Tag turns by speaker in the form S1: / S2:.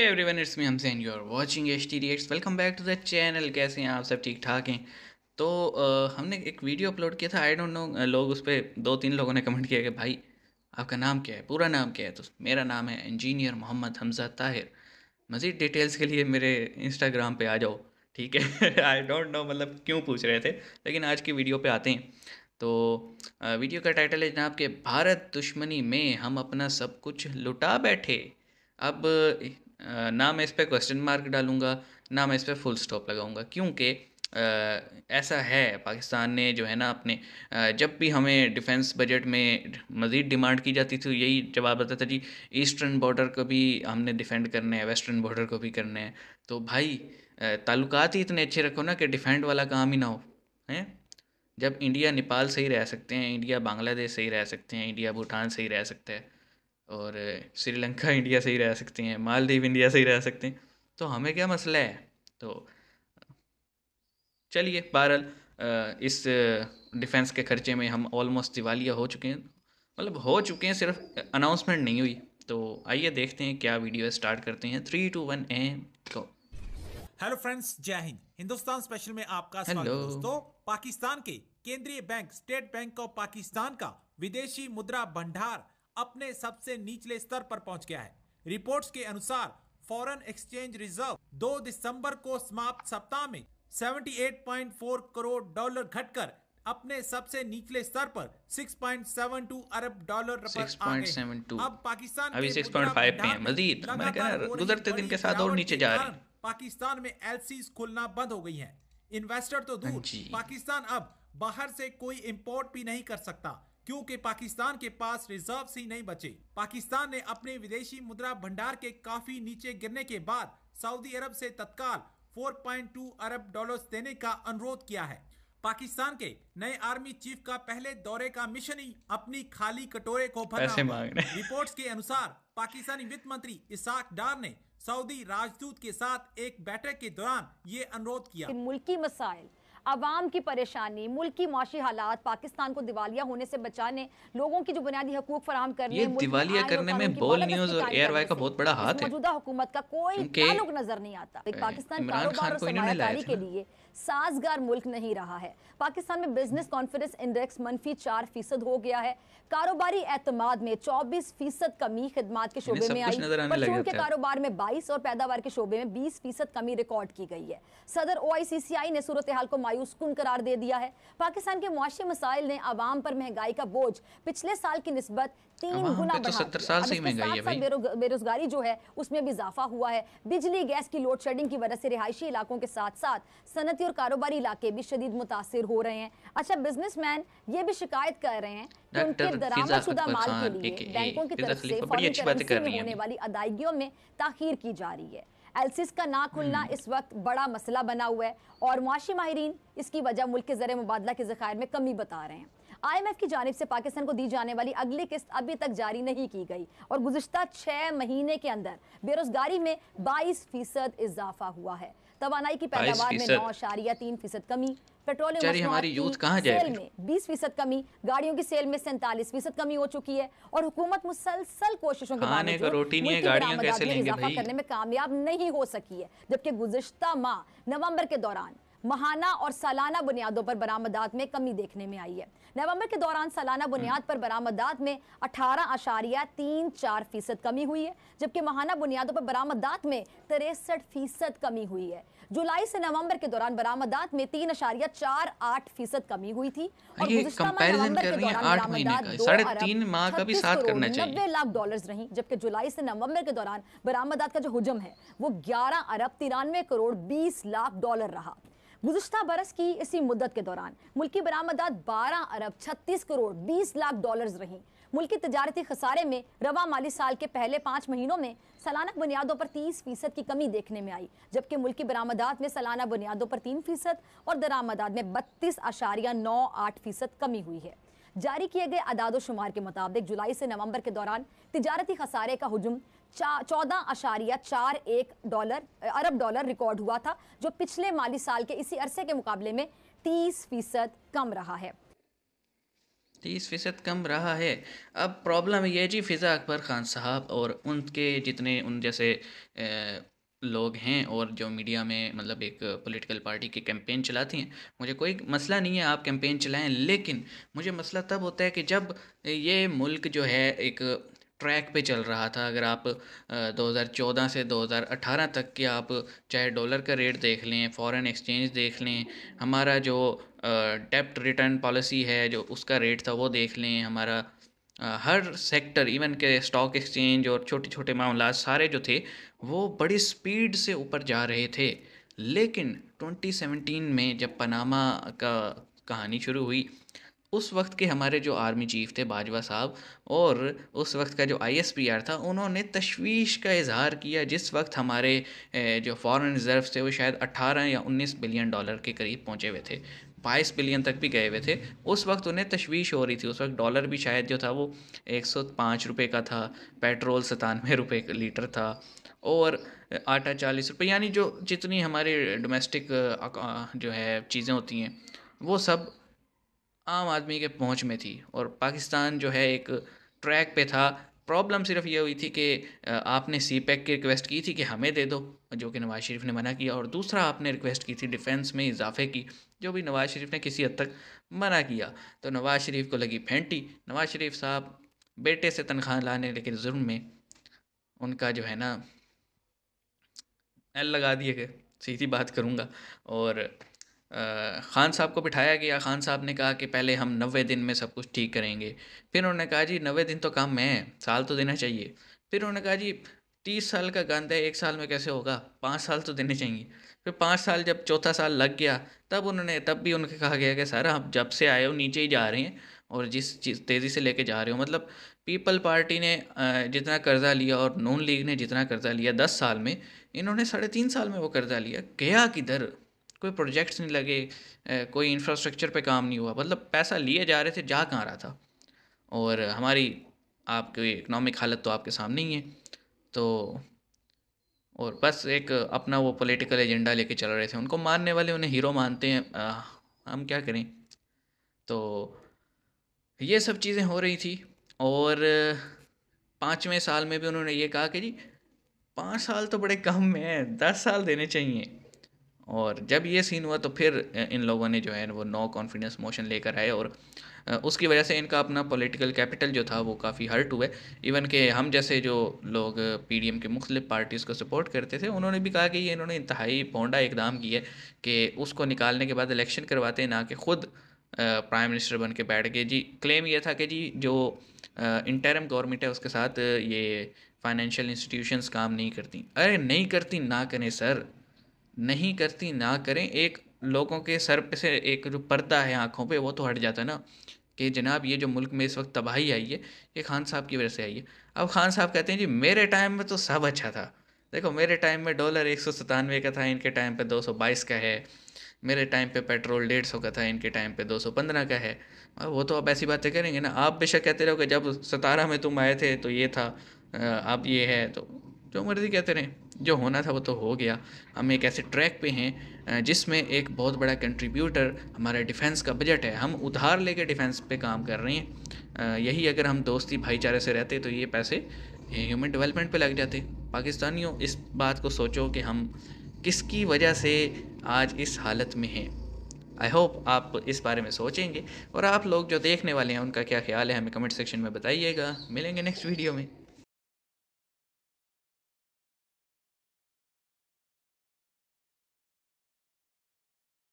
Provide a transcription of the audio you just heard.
S1: Every one it's me हम सेन you are watching H T reacts welcome back to the channel कैसे हैं आप सब ठीक ठाक हैं तो आ, हमने एक वीडियो अपलोड किया था आई डोंट नो लोग उस पर दो तीन लोगों ने कमेंट किया कि भाई आपका नाम क्या है पूरा नाम क्या है तो मेरा नाम है इंजीनियर मोहम्मद हमजा ताहिर मज़ीद डिटेल्स के लिए मेरे इंस्टाग्राम पर आ जाओ ठीक है आई डोंट नो मतलब क्यों पूछ रहे थे लेकिन आज की वीडियो पर आते हैं तो वीडियो का टाइटल है जनाब के भारत दुश्मनी में हम अपना सब कुछ लुटा बैठे अब ना मैं इस पर क्वेश्चन मार्क डालूंगा ना मैं इस पर फुल स्टॉप लगाऊंगा क्योंकि ऐसा है पाकिस्तान ने जो है ना अपने जब भी हमें डिफेंस बजट में मज़ीद डिमांड की जाती थी तो यही जवाब आता था जी ईस्टर्न बॉर्डर को भी हमने डिफेंड करने हैं वेस्टर्न बॉर्डर को भी करने हैं तो भाई ताल्लुकात ही इतने अच्छे रखो ना कि डिफेंड वाला काम ही ना हो हैं जब इंडिया नेपाल से ही रह सकते हैं इंडिया बांग्लादेश से ही रह सकते हैं इंडिया भूटान से ही रह सकते हैं और श्रीलंका इंडिया से ही रह सकते हैं मालदीव इंडिया से ही रह सकते हैं तो हमें क्या मसला है तो चलिए बहरहाल इस डिफेंस के खर्चे में हम ऑलमोस्ट दिवालिया हो चुके हैं मतलब हो चुके हैं सिर्फ अनाउंसमेंट नहीं हुई तो आइए देखते हैं क्या वीडियो स्टार्ट करते हैं थ्री टू वन एम को
S2: हेलो फ्रेंड्स जय हिंद हिंदुस्तान स्पेशल में आपका स्वागत है दोस्तों पाकिस्तान के केंद्रीय bank state bank of Pakistan का विदेशी मुद्रा भंडार अपने सबसे निचले स्तर पर पहुंच गया है रिपोर्ट्स के अनुसार फॉरेन एक्सचेंज रिजर्व 2 दिसंबर को समाप्त सप्ताह में 78.4 करोड़ डॉलर घटकर अपने सबसे निचले स्तर पर 6.72 अरब डॉलर अब पाकिस्तान
S1: अभी 6.5 पे गुजरते दिन के साथ और नीचे जा रहे
S2: पाकिस्तान में एल खुलना बंद हो गई है इन्वेस्टर तो दूर हाँ पाकिस्तान अब बाहर से कोई इम्पोर्ट भी नहीं कर सकता क्योंकि पाकिस्तान के पास रिजर्व ही नहीं बचे पाकिस्तान ने अपने विदेशी मुद्रा भंडार के काफी नीचे गिरने के बाद सऊदी अरब से तत्काल 4.2 अरब डॉलर्स देने का अनुरोध किया है पाकिस्तान के नए आर्मी चीफ का पहले दौरे का मिशन ही अपनी खाली कटोरे को भरना रिपोर्ट्स के अनुसार पाकिस्तानी वित्त मंत्री इसाक डार ने सऊदी राजदूत के साथ एक बैठक के दौरान ये अनुरोध किया
S3: मुल्की मसाइल आवाम की परेशानी मुल्क की माशी हालात पाकिस्तान को दिवालिया होने से बचाने लोगों की जो बुनियादी हकूक फराम करने ये दिवालिया करने में बोल न्यूज और एआरवाई
S1: का बहुत बड़ा हाथ है मौजूदा
S3: हुकूमत का कोई ताल्लुक नजर नहीं आता पाकिस्तान कारोबार के लिए साजगार मुल्क नहीं रहा है पाकिस्तान में बिजनेस कॉन्फिडेंस इंडेक्स मनफी चार फीसद हो गया है कारोबारी एतमाद में चौबीस फीसद कमी खदमात के शोबे में आई परचून के कारोबार में बाईस और पैदावार के शोबे में बीस फीसद कमी रिकॉर्ड की गई है सदर ओ ने सूरत हाल को मायूस कन करार दे दिया है पाकिस्तान के मुआशी मसाइल ने आवाम पर महंगाई का बोझ पिछले साल की नस्बत तीन गुना तो साल से महंगाई है बेरोजगारी जो है उसमें भी इजाफा हुआ है बिजली गैस की लोड शेडिंग की वजह से रिहायशी इलाकों के साथ साथ सनती और कारोबारी इलाके भी शदीद मुतासर हो रहे हैं अच्छा बिजनेस मैन ये भी शिकायत कर रहे हैं बैंकों की तरफ से होने वाली अदायगियों में ताखिर की जा रही है एलसीस का ना खुलना हम्म। इस वक्त बड़ा मसला बना हुआ है और मुआशी माहरीन इसकी वजह मुल्क के ज़र मुबादला के ज़खायर में कमी बता रहे हैं आईएमएफ की जानब से पाकिस्तान को दी जाने वाली अगली किस्त अभी तक जारी नहीं की गई और गुजशत छः महीने के अंदर बेरोजगारी में बाईस फीसद इजाफा हुआ है तोानाई की पैदावार में नौ अशारिया तीन फीसद कमी पेट्रोलियम हमारी यूथ कहाँ सेल में बीस फीसद कमी गाड़ियों की सेल में सैंतालीस फीसद कमी हो चुकी है और हुकूमत मुसलसल कोशिशों के बावजूद करने में कामयाब नहीं हो सकी है जबकि गुजश्ता माह नवंबर के दौरान महाना और सालाना बुनियादों पर बरामदात में कमी देखने में आई है नवंबर के दौरान सालाना बुनियाद पर बरामदात में अठारह अशारिया तीन चार फीसद कमी हुई है जबकि महाना बुनियादों पर बरामदात में तिरसठ फीसद कमी हुई है जुलाई से नवंबर के दौरान बरामदात में तीन आशारिया चार आठ फीसद कमी हुई थी और नब्बे लाख डॉलर रही जबकि जुलाई से नवंबर के दौरान बरामदात का जो हजम है वो ग्यारह अरब तिरानवे करोड़ बीस लाख डॉलर रहा गुजशत बरस की इसी मुद्दत के दौरान मुल्की बरामदात बारह अरब छत्तीस करोड़ बीस लाख डॉलर रही मुल्की तजारती खसारे में रवा माली साल के पहले पाँच महीनों में सालाना बुनियादों पर तीस फीसद की कमी देखने में आई जबकि मुल्की बरामदात में सालाना बुनियादों पर तीन फीसद और दरामदात में बत्तीस आशारिया नौ आठ फीसद कमी हुई है जारी किए गए अदाद शुमार के मुताबिक जुलाई से नवंबर के दौरान तजारती खसारे का हजुम चौदह अशारिया चार एक डॉलर अरब डॉलर रिकॉर्ड हुआ था जो पिछले माली साल के इसी अरसे के मुकाबले में तीस फीसद कम रहा है
S1: तीस फीसद कम रहा है अब प्रॉब्लम ये जी फ़िज़ा अकबर ख़ान साहब और उनके जितने उन जैसे ए, लोग हैं और जो मीडिया में मतलब एक पॉलिटिकल पार्टी की कैंपेन चलाती हैं मुझे कोई मसला नहीं है आप कैंपेन चलाएं लेकिन मुझे मसला तब होता है कि जब ये मुल्क जो है एक ट्रैक पे चल रहा था अगर आप 2014 से 2018 तक के आप चाहे डॉलर का रेट देख लें फॉरेन एक्सचेंज देख लें हमारा जो डेप्ट रिटर्न पॉलिसी है जो उसका रेट था वो देख लें हमारा हर सेक्टर इवन के स्टॉक एक्सचेंज और छोटे छोटे मामला सारे जो थे वो बड़ी स्पीड से ऊपर जा रहे थे लेकिन 2017 में जब पनामा का कहानी शुरू हुई उस वक्त के हमारे जो आर्मी चीफ थे बाजवा साहब और उस वक्त का जो आईएसपीआर था उन्होंने तशवीश का इजहार किया जिस वक्त हमारे जो फॉरेन रिजर्व थे वो शायद 18 या 19 बिलियन डॉलर के करीब पहुंचे हुए थे बाईस बिलियन तक भी गए हुए थे उस वक्त उन्हें तशवीश हो रही थी उस वक्त डॉलर भी शायद जो था वो एक सौ पाँच रुपये का था पेट्रोल सतानवे रुपये लीटर था और आटा चालीस रुपये यानी जो जितनी हमारी डोमेस्टिक जो है चीज़ें होती हैं वो सब आम आदमी के पहुंच में थी और पाकिस्तान जो है एक ट्रैक पे था प्रॉब्लम सिर्फ ये हुई थी कि आपने सी पैक e की रिक्वेस्ट की थी कि हमें दे दो जो कि नवाज़ शरीफ ने मना किया और दूसरा आपने रिक्वेस्ट की थी डिफेंस में इजाफे की जो भी नवाज़ शरीफ ने किसी हद तक मना किया तो नवाज़ शरीफ को लगी फेंटी नवाज़ शरीफ साहब बेटे से तनख्वाह लाने लेकिन जुर्म में उनका जो है ना एल लगा दिए गए सीधी बात करूँगा और ख़ान साहब को बिठाया गया ख़ान साहब ने कहा कि पहले हम नबे दिन में सब कुछ ठीक करेंगे फिर उन्होंने कहा जी नबे दिन तो कम है साल तो देना चाहिए फिर उन्होंने कहा जी तीस साल का गंद है एक साल में कैसे होगा पाँच साल तो देने चाहिए फिर पाँच साल जब चौथा साल लग गया तब उन्होंने तब भी उनके कहा गया कि सर आप जब से आए हो नीचे ही जा रहे हैं और जिस चीज़ तेज़ी से लेके जा रहे हो मतलब पीपल पार्टी ने जितना कर्ज़ा लिया और नून लीग ने जितना कर्ज़ा लिया दस साल में इन्होंने साढ़े तीन साल में वो कर्ज़ा लिया गया किधर कोई प्रोजेक्ट्स नहीं लगे कोई इंफ्रास्ट्रक्चर पे काम नहीं हुआ मतलब पैसा लिए जा रहे थे जा कहाँ रहा था और हमारी आपकी इकनॉमिक हालत तो आपके सामने ही है तो और बस एक अपना वो पॉलिटिकल एजेंडा लेके चल रहे थे उनको मानने वाले उन्हें हीरो मानते हैं आ, हम क्या करें तो ये सब चीज़ें हो रही थी और पाँचवें साल में भी उन्होंने ये कहा कि जी पाँच साल तो बड़े कम हैं दस साल देने चाहिए और जब ये सीन हुआ तो फिर इन लोगों ने जो है वो नो कॉन्फिडेंस मोशन लेकर आए और उसकी वजह से इनका अपना पॉलिटिकल कैपिटल जो था वो काफ़ी हर्ट हुए इवन के हम जैसे जो लोग पीडीएम के मुख्तलिफ पार्टीज़ को सपोर्ट करते थे उन्होंने भी कहा कि ये इन्होंने इंतहाई पौंडा इकदाम किया कि उसको निकालने के बाद इलेक्शन करवाते ना कि खुद प्राइम मिनिस्टर बन के बैठ गए जी क्लेम ये था कि जी जो इंटरम गवर्नमेंट है उसके साथ ये फाइनेंशियल इंस्टीट्यूशंस काम नहीं करती अरे नहीं करती ना करें सर नहीं करती ना करें एक लोगों के सर पे से एक जो पर्दा है आँखों पे वो तो हट जाता है ना कि जनाब ये जो मुल्क में इस वक्त तबाही आई है ये खान साहब की वजह से आई है अब खान साहब कहते हैं जी मेरे टाइम में तो सब अच्छा था देखो मेरे टाइम में डॉलर एक सौ सतानवे का था इनके टाइम पे दो सौ बाईस का है मेरे टाइम पे पेट्रोल डेढ़ सौ का था इनके टाइम पे दो सौ पंद्रह का है वो तो आप ऐसी बातें करेंगे ना आप बेशक कहते रहो कि जब सतारह में तुम आए थे तो ये था अब ये है तो जो मर्ज़ी कहते रहें जो होना था वो तो हो गया हम एक ऐसे ट्रैक पे हैं जिसमें एक बहुत बड़ा कंट्रीब्यूटर हमारे डिफेंस का बजट है हम उधार लेके डिफेंस पे काम कर रहे हैं यही अगर हम दोस्ती भाईचारे से रहते तो ये पैसे ह्यूमन डेवलपमेंट पे लग जाते पाकिस्तानियों इस बात को सोचो कि हम किसकी वजह से आज इस हालत में हैं आई होप आप इस बारे में सोचेंगे और आप लोग जो देखने वाले हैं उनका क्या ख्याल है हमें कमेंट सेक्शन में बताइएगा मिलेंगे नेक्स्ट वीडियो में